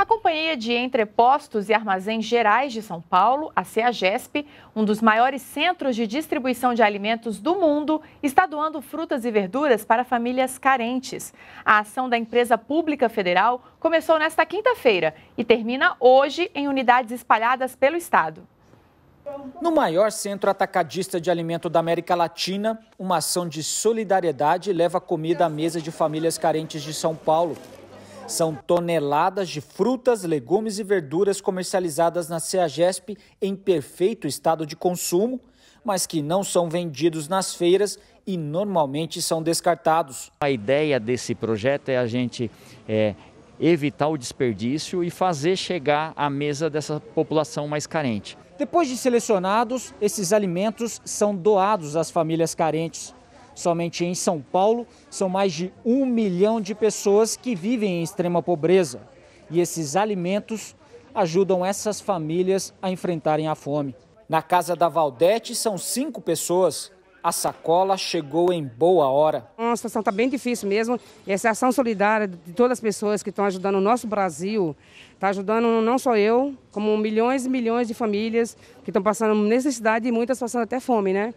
A Companhia de Entrepostos e Armazéns Gerais de São Paulo, a CEAGESP, um dos maiores centros de distribuição de alimentos do mundo, está doando frutas e verduras para famílias carentes. A ação da empresa pública federal começou nesta quinta-feira e termina hoje em unidades espalhadas pelo estado. No maior centro atacadista de alimento da América Latina, uma ação de solidariedade leva comida à mesa de famílias carentes de São Paulo. São toneladas de frutas, legumes e verduras comercializadas na CEAGESP em perfeito estado de consumo, mas que não são vendidos nas feiras e normalmente são descartados. A ideia desse projeto é a gente é, evitar o desperdício e fazer chegar à mesa dessa população mais carente. Depois de selecionados, esses alimentos são doados às famílias carentes. Somente em São Paulo, são mais de um milhão de pessoas que vivem em extrema pobreza. E esses alimentos ajudam essas famílias a enfrentarem a fome. Na casa da Valdete são cinco pessoas. A sacola chegou em boa hora. A situação está bem difícil mesmo. Essa é ação solidária de todas as pessoas que estão ajudando o nosso Brasil, está ajudando não só eu, como milhões e milhões de famílias que estão passando necessidade e muitas passando até fome, né?